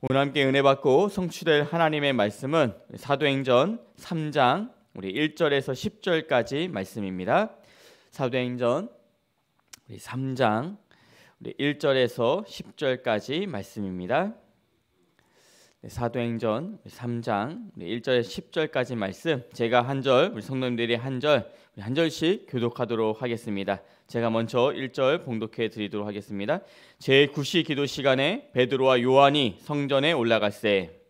오늘 함께 은혜 받고 성취될 하나님의 말씀은 사도행전 3장 우리 1절에서 10절까지 말씀입니다. 사도행전 우리 3장 우리 1절에서 10절까지 말씀입니다. 네, 사도행전 3장 1절 10절까지 말씀 제가 한 절 우리 성도님들이 한 절 한 절씩 교독하도록 하겠습니다. 제가 먼저 1절 봉독해 드리도록 하겠습니다. 제9시 기도 시간에 베드로와 요한이 성전에 올라갔세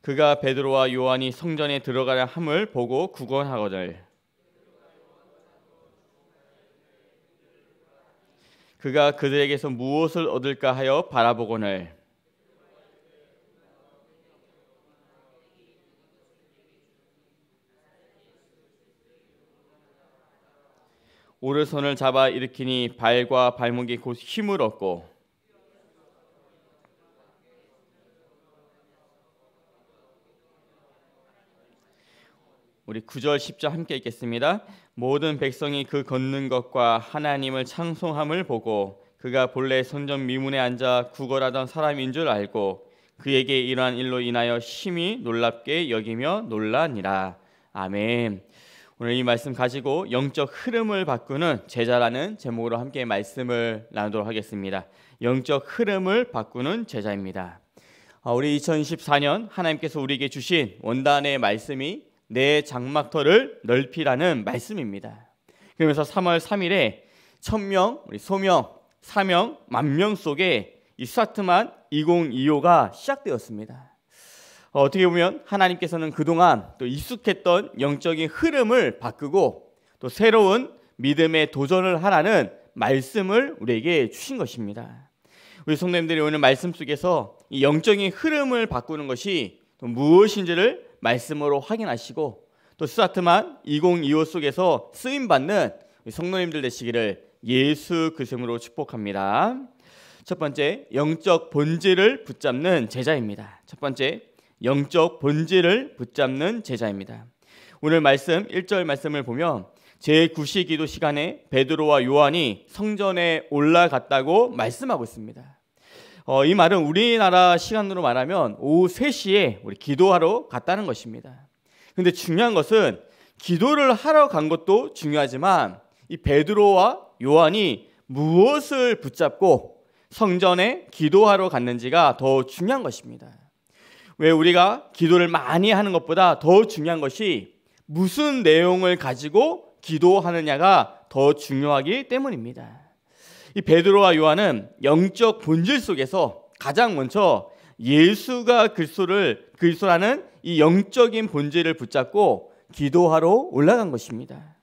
그가 베드로와 요한이 성전에 들어가려 함을 보고 구건하거늘 그가 그들에게서 무엇을 얻을까 하여 바라보거늘 오른손을 잡아 일으키니 발과 발목이 곧 힘을 얻고 우리 9절1 0절 함께 읽겠습니다. 모든 백성이 그 걷는 것과 하나님을 찬송함을 보고 그가 본래 선전 미문에 앉아 구걸하던 사람인 줄 알고 그에게 이러한 일로 인하여 심히 놀랍게 여기며 놀라니라. 아멘. 오늘 이 말씀 가지고 영적 흐름을 바꾸는 제자라는 제목으로 함께 말씀을 나누도록 하겠습니다. 영적 흐름을 바꾸는 제자입니다. 아, 우리 2024년 하나님께서 우리에게 주신 원단의 말씀이 내 장막터를 넓히라는 말씀입니다. 그러면서 3월 3일에 천명, 우리 소명, 사명, 만명 속에 이 스타트만 2025가 시작되었습니다. 어, 어떻게 보면 하나님께서는 그동안 또 익숙했던 영적인 흐름을 바꾸고 또 새로운 믿음의 도전을 하라는 말씀을 우리에게 주신 것입니다. 우리 성도님들이 오늘 말씀 속에서 이 영적인 흐름을 바꾸는 것이 무엇인지를 말씀으로 확인하시고 또 스타트만 2025 속에서 쓰임 받는 성도님들 되시기를 예수 그심으로 축복합니다. 첫 번째 영적 본질을 붙잡는 제자입니다. 첫 번째 영적 본질을 붙잡는 제자입니다. 오늘 말씀 1절 말씀을 보면 제9시 기도 시간에 베드로와 요한이 성전에 올라갔다고 말씀하고 있습니다. 어, 이 말은 우리나라 시간으로 말하면 오후 3시에 우리 기도하러 갔다는 것입니다. 근데 중요한 것은 기도를 하러 간 것도 중요하지만 이 베드로와 요한이 무엇을 붙잡고 성전에 기도하러 갔는지가 더 중요한 것입니다. 왜 우리가 기도를 많이 하는 것보다 더 중요한 것이 무슨 내용을 가지고 기도하느냐가 더 중요하기 때문입니다. 이 베드로와 요한은 영적 본질 속에서 가장 먼저 예수가 그리스도를 그리스도라는 이 영적인 본질을 붙잡고 기도하러 올라간 것입니다.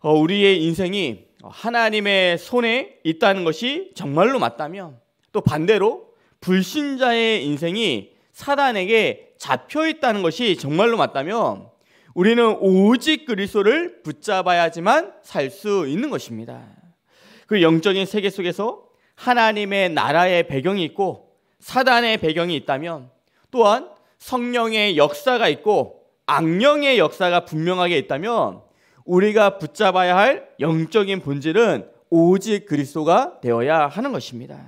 어, 우리의 인생이 하나님의 손에 있다는 것이 정말로 맞다면 또 반대로 불신자의 인생이 사단에게 잡혀 있다는 것이 정말로 맞다면 우리는 오직 그리스도를 붙잡아야지만 살 수 있는 것입니다. 그 영적인 세계 속에서 하나님의 나라의 배경이 있고 사단의 배경이 있다면 또한 성령의 역사가 있고 악령의 역사가 분명하게 있다면 우리가 붙잡아야 할 영적인 본질은 오직 그리스도가 되어야 하는 것입니다.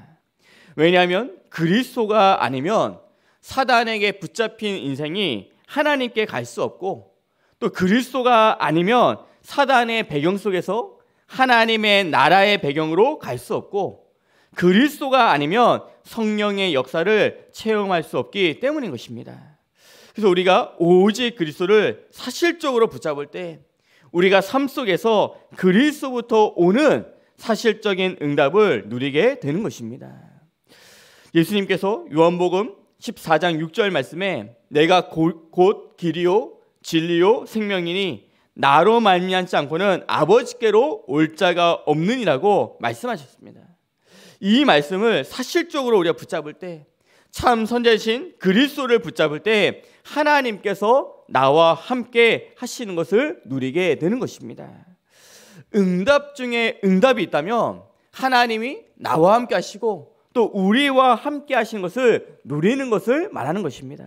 왜냐하면 그리스도가 아니면 사단에게 붙잡힌 인생이 하나님께 갈 수 없고 또 그리스도가 아니면 사단의 배경 속에서 하나님의 나라의 배경으로 갈 수 없고 그리스도가 아니면 성령의 역사를 체험할 수 없기 때문인 것입니다. 그래서 우리가 오직 그리스도를 사실적으로 붙잡을 때 우리가 삶 속에서 그리스도부터 오는 사실적인 응답을 누리게 되는 것입니다. 예수님께서 요한복음 14장 6절 말씀에 내가 곧, 길이요 진리요 생명이니 나로 말미암지 않고는 아버지께로 올 자가 없는이라고 말씀하셨습니다. 이 말씀을 사실적으로 우리가 붙잡을 때 참 선제신 그리스도를 붙잡을 때 하나님께서 나와 함께 하시는 것을 누리게 되는 것입니다. 응답 중에 응답이 있다면 하나님이 나와 함께 하시고 또 우리와 함께 하시는 것을 누리는 것을 말하는 것입니다.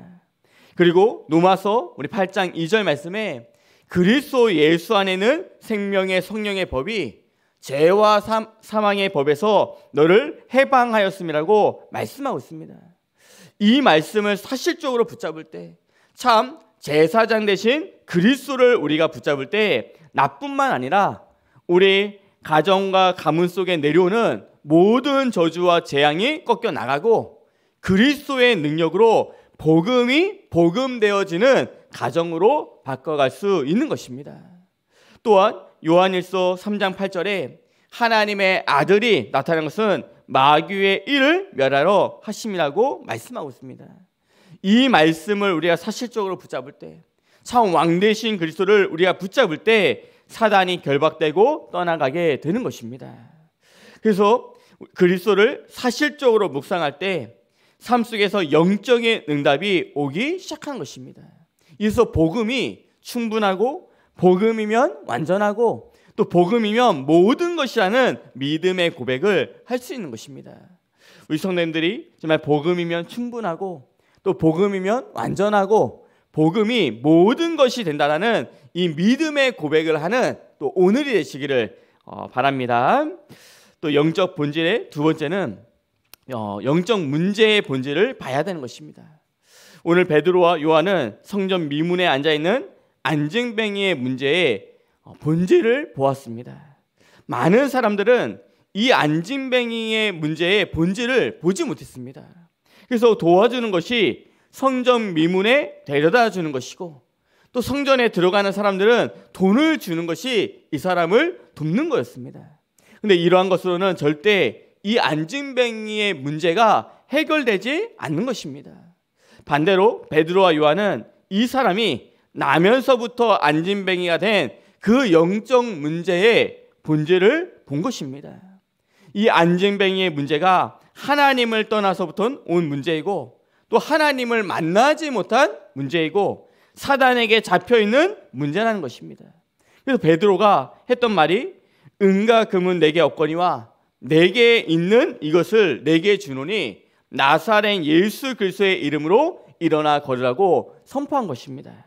그리고 노마서 우리 8장 2절 말씀에 그리스도 예수 안에는 생명의 성령의 법이 죄와 사망의 법에서 너를 해방하였음이라고 말씀하고 있습니다. 이 말씀을 사실적으로 붙잡을 때 참 제사장 대신 그리스도를 우리가 붙잡을 때 나뿐만 아니라 우리 가정과 가문 속에 내려오는 모든 저주와 재앙이 꺾여 나가고 그리스도의 능력으로 복음이 복음되어지는 가정으로 바꿔갈 수 있는 것입니다. 또한 요한일서 3장 8절에 하나님의 아들이 나타난 것은 마귀의 일을 멸하러 하심이라고 말씀하고 있습니다. 이 말씀을 우리가 사실적으로 붙잡을 때, 참왕 대신 그리스도를 우리가 붙잡을 때 사단이 결박되고 떠나가게 되는 것입니다. 그래서 그리스도를 사실적으로 묵상할 때 삶 속에서 영적인 응답이 오기 시작한 것입니다. 이서 복음이 충분하고 복음이면 완전하고 또 복음이면 모든 것이라는 믿음의 고백을 할 수 있는 것입니다. 우리 성도님들이 정말 복음이면 충분하고 또 복음이면 완전하고 복음이 모든 것이 된다라는 이 믿음의 고백을 하는 또 오늘이 되시기를 어, 바랍니다. 또 영적 본질의 두 번째는 어, 영적 문제의 본질을 봐야 되는 것입니다. 오늘 베드로와 요한은 성전 미문에 앉아 있는 안쟁뱅이의 문제의 어, 본질을 보았습니다. 많은 사람들은 이 안진뱅이의 문제의 본질을 보지 못했습니다. 그래서 도와주는 것이 성전 미문에 데려다 주는 것이고 또 성전에 들어가는 사람들은 돈을 주는 것이 이 사람을 돕는 거였습니다. 근데 이러한 것으로는 절대 이 안진뱅이의 문제가 해결되지 않는 것입니다. 반대로 베드로와 요한은 이 사람이 나면서부터 안진뱅이가 된 그 영적 문제의 본질을 본 것입니다. 이 안진뱅이의 문제가 하나님을 떠나서부터 온 문제이고 또 하나님을 만나지 못한 문제이고 사단에게 잡혀 있는 문제라는 것입니다. 그래서 베드로가 했던 말이 은과 금은 내게 없거니와 내게 있는 이것을 내게 주노니 나사렛 예수 그리스도의 이름으로 일어나 걸으라고 선포한 것입니다.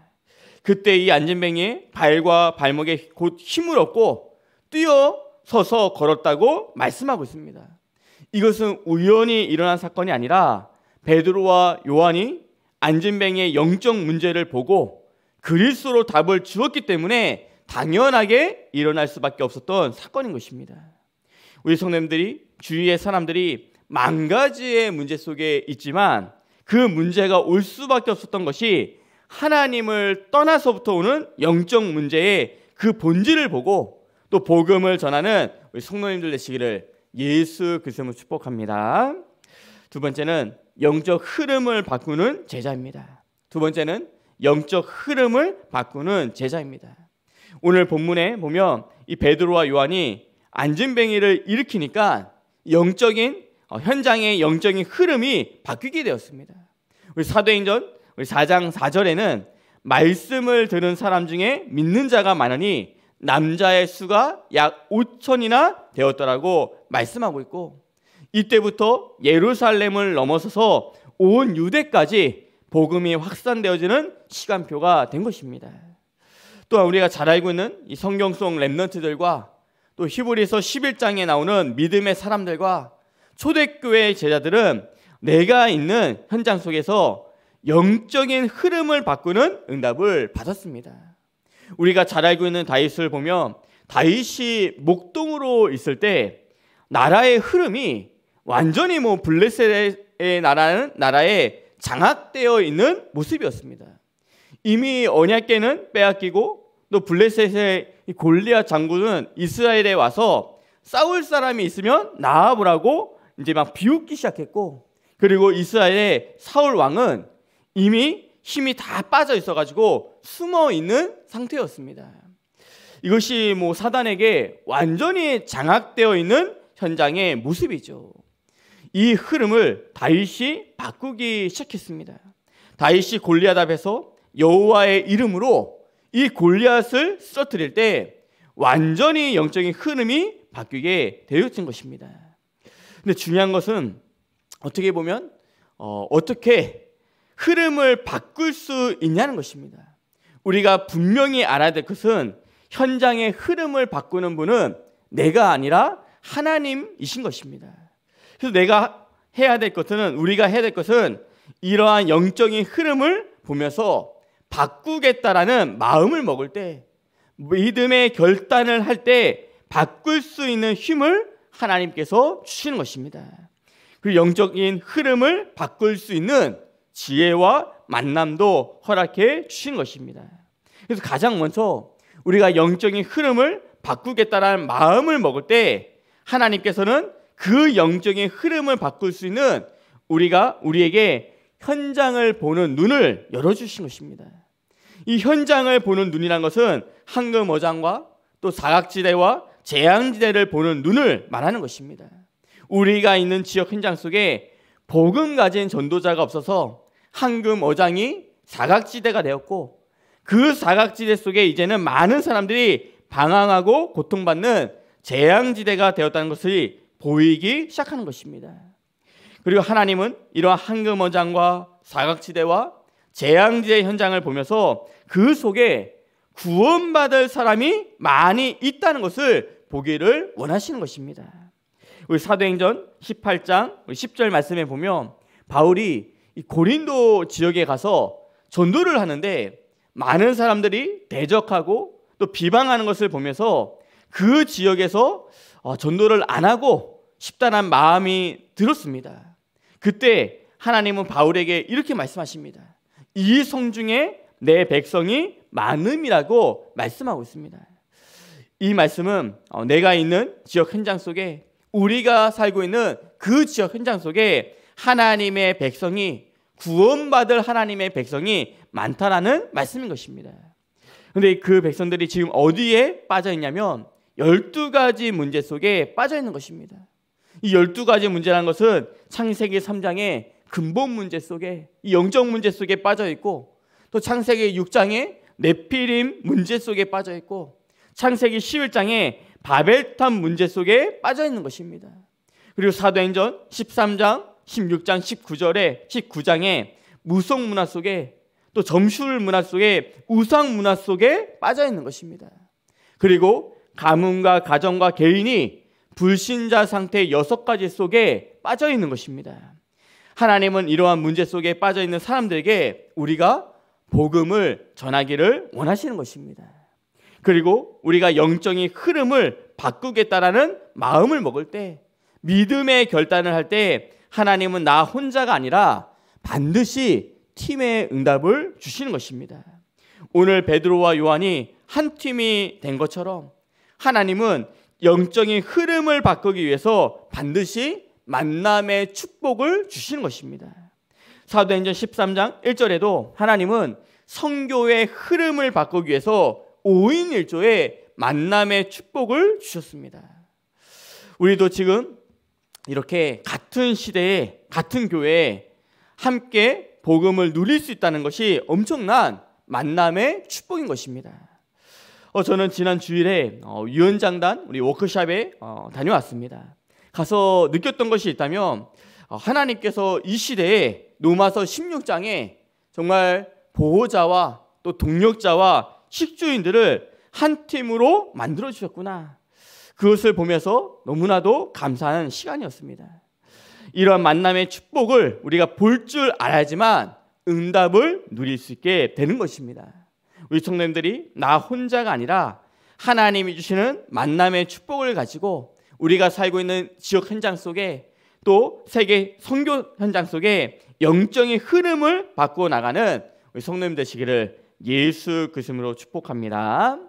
그때 이 안진뱅이 발과 발목에 곧 힘을 얻고 뛰어서서 걸었다고 말씀하고 있습니다. 이것은 우연히 일어난 사건이 아니라 베드로와 요한이 안진뱅의 영적 문제를 보고 그리스로 답을 주었기 때문에 당연하게 일어날 수밖에 없었던 사건인 것입니다. 우리 성님들이 주위의 사람들이 만 가지의 문제 속에 있지만 그 문제가 올 수밖에 없었던 것이 하나님을 떠나서부터 오는 영적 문제의 그 본질을 보고 또 복음을 전하는 우리 성도님들 되시기를 예수 그리스도로 축복합니다. 두 번째는 영적 흐름을 바꾸는 제자입니다. 두 번째는 영적 흐름을 바꾸는 제자입니다. 오늘 본문에 보면 이 베드로와 요한이 안진뱅이를 일으키니까 영적인 어, 현장의 영적인 흐름이 바뀌게 되었습니다. 우리 사도행전 우리 4장 4절에는 말씀을 들은 사람 중에 믿는 자가 많으니 남자의 수가 약 5천이나 되었더라고 말씀하고 있고 이때부터 예루살렘을 넘어서서 온 유대까지 복음이 확산되어지는 시간표가 된 것입니다. 또한 우리가 잘 알고 있는 이 성경 속 랩런트들과 또 히브리서 11장에 나오는 믿음의 사람들과 초대교회의 제자들은 내가 있는 현장 속에서 영적인 흐름을 바꾸는 응답을 받았습니다. 우리가 잘 알고 있는 다윗을 보면 다윗이 목동으로 있을 때 나라의 흐름이 완전히 뭐 블레셋의 나라는 나라에 장악되어 있는 모습이었습니다. 이미 언약계는 빼앗기고 또 블레셋의 골리앗 장군은 이스라엘에 와서 싸울 사람이 있으면 나아보라고 이제 막 비웃기 시작했고 그리고 이스라엘의 사울 왕은 이미 힘이 다 빠져 있어 가지고 숨어 있는 상태였습니다. 이것이 뭐 사단에게 완전히 장악되어 있는 현장의 모습이죠. 이 흐름을 다윗이 바꾸기 시작했습니다. 다윗이 골리앗 앞에서 여호와의 이름으로 이 골리앗을 쓰러뜨릴 때 완전히 영적인 흐름이 바뀌게 되어진 것입니다. 근데 중요한 것은 어떻게 보면 어, 어떻게 흐름을 바꿀 수 있냐는 것입니다. 우리가 분명히 알아야 될 것은 현장의 흐름을 바꾸는 분은 내가 아니라 하나님이신 것입니다. 그래서 내가 해야 될 것은 우리가 해야 될 것은 이러한 영적인 흐름을 보면서 바꾸겠다라는 마음을 먹을 때 믿음의 결단을 할 때 바꿀 수 있는 힘을 하나님께서 주시는 것입니다. 그 영적인 흐름을 바꿀 수 있는 지혜와 만남도 허락해 주신 것입니다. 그래서 가장 먼저 우리가 영적인 흐름을 바꾸겠다라는 마음을 먹을 때 하나님께서는 그 영적인 흐름을 바꿀 수 있는 우리가 우리에게 현장을 보는 눈을 열어주신 것입니다. 이 현장을 보는 눈이란 것은 한금어장과 또 사각지대와 재앙지대를 보는 눈을 말하는 것입니다. 우리가 있는 지역 현장 속에 복음 가진 전도자가 없어서 한금 어장이 사각지대가 되었고 그 사각지대 속에 이제는 많은 사람들이 방황하고 고통받는 재앙지대가 되었다는 것을 보이기 시작하는 것입니다. 그리고 하나님은 이러한 한금어장과 사각지대와 재앙지대 현장을 보면서 그 속에 구원받을 사람이 많이 있다는 것을 보기를 원하시는 것입니다. 우리 사도행전 18장 10절 말씀에 보면 바울이 고린도 지역에 가서 전도를 하는데 많은 사람들이 대적하고 또 비방하는 것을 보면서 그 지역에서 어, 전도를 안 하고 싶다는 마음이 들었습니다. 그때 하나님은 바울에게 이렇게 말씀하십니다. 이 성중에 내 백성이 많음이라고 말씀하고 있습니다. 이 말씀은 어, 내가 있는 지역 현장 속에 우리가 살고 있는 그 지역 현장 속에 하나님의 백성이 구원받을 하나님의 백성이 많다라는 말씀인 것입니다. 근데 그 백성들이 지금 어디에 빠져 있냐면 12가지 문제 속에 빠져 있는 것입니다. 이 12가지 문제라는 것은 창세기 3장의 근본 문제 속에 이 영적 문제 속에 빠져 있고 또 창세기 6장의 네피림 문제 속에 빠져 있고 창세기 11장에 바벨탑 문제 속에 빠져 있는 것입니다. 그리고 사도행전 13장, 16장, 19절에 19장에 무속 문화 속에 또 점술 문화 속에 우상 문화 속에 빠져 있는 것입니다. 그리고 가문과 가정과 개인이 불신자 상태 여섯 가지 속에 빠져 있는 것입니다. 하나님은 이러한 문제 속에 빠져 있는 사람들에게 우리가 복음을 전하기를 원하시는 것입니다. 그리고 우리가 영적인 흐름을 바꾸겠다라는 마음을 먹을 때 믿음의 결단을 할 때 하나님은 나 혼자가 아니라 반드시 팀의 응답을 주시는 것입니다. 오늘 베드로와 요한이 한 팀이 된 것처럼 하나님은 영적인 흐름을 바꾸기 위해서 반드시 만남의 축복을 주시는 것입니다. 사도행전 13장 1절에도 하나님은 성교의 흐름을 바꾸기 위해서 5인 1조의 만남의 축복을 주셨습니다. 우리도 지금 이렇게 같은 시대에 같은 교회에 함께 복음을 누릴 수 있다는 것이 엄청난 만남의 축복인 것입니다. 어, 저는 지난 주일에 어, 유연장단 우리 워크샵에 어, 다녀왔습니다. 가서 느꼈던 것이 있다면 어, 하나님께서 이 시대에 로마서 16장에 정말 보호자와 또 동력자와 식주인들을 한 팀으로 만들어 주셨구나. 그것을 보면서 너무나도 감사한 시간이었습니다. 이러 만남의 축복을 우리가 볼 줄 알아야지만 응답을 누릴 수 있게 되는 것입니다. 우리 청년들이 나 혼자가 아니라 하나님이 주시는 만남의 축복을 가지고 우리가 살고 있는 지역 현장 속에 또 세계 선교 현장 속에 영적인 흐름을 바꾸어 나가는 우리 성도님 되시기를 예수 그심으로 축복합니다.